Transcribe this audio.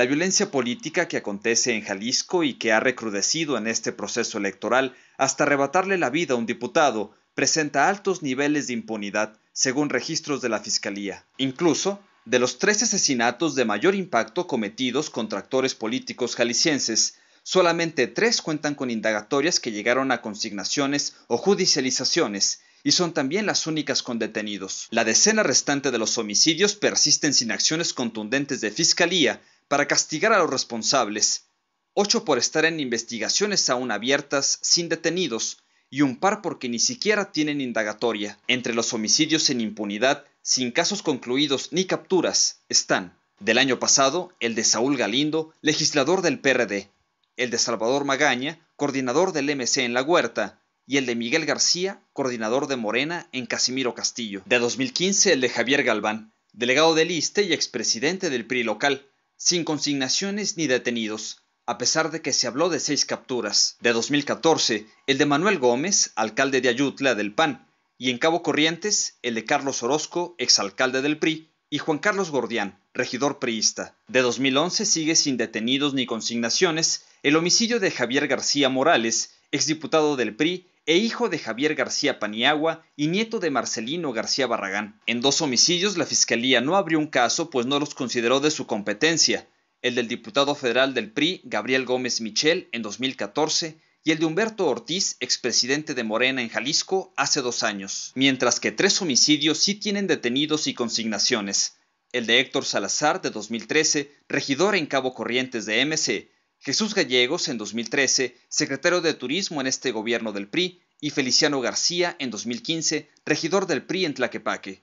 La violencia política que acontece en Jalisco y que ha recrudecido en este proceso electoral hasta arrebatarle la vida a un diputado presenta altos niveles de impunidad, según registros de la Fiscalía. Incluso, de los tres asesinatos de mayor impacto cometidos contra actores políticos jaliscienses, solamente tres cuentan con indagatorias que llegaron a consignaciones o judicializaciones, y son también las únicas con detenidos. La decena restante de los homicidios persisten sin acciones contundentes de fiscalía, para castigar a los responsables, ocho por estar en investigaciones aún abiertas sin detenidos y un par porque ni siquiera tienen indagatoria. Entre los homicidios en impunidad, sin casos concluidos ni capturas, están del año pasado el de Saúl Galindo, legislador del PRD, el de Salvador Magaña, coordinador del MC en La Huerta, y el de Miguel García, coordinador de Morena en Casimiro Castillo. De 2015 el de Javier Galván, delegado del ISTE y expresidente del PRI local, sin consignaciones ni detenidos, a pesar de que se habló de seis capturas. De 2014, el de Manuel Gómez, alcalde de Ayutla del PAN, y en Cabo Corrientes, el de Carlos Orozco, exalcalde del PRI, y Juan Carlos Gordián, regidor priista. De 2011 sigue sin detenidos ni consignaciones el homicidio de Javier García Morales, exdiputado del PRI e hijo de Javier García Paniagua y nieto de Marcelino García Barragán. En dos homicidios la Fiscalía no abrió un caso pues no los consideró de su competencia, el del diputado federal del PRI, Gabriel Gómez Michel, en 2014, y el de Humberto Ortiz, expresidente de Morena en Jalisco, hace dos años, mientras que tres homicidios sí tienen detenidos y consignaciones, el de Héctor Salazar de 2013, regidor en Cabo Corrientes de MC, Jesús Gallegos en 2013, secretario de Turismo en este gobierno del PRI, y Feliciano García en 2015, regidor del PRI en Tlaquepaque.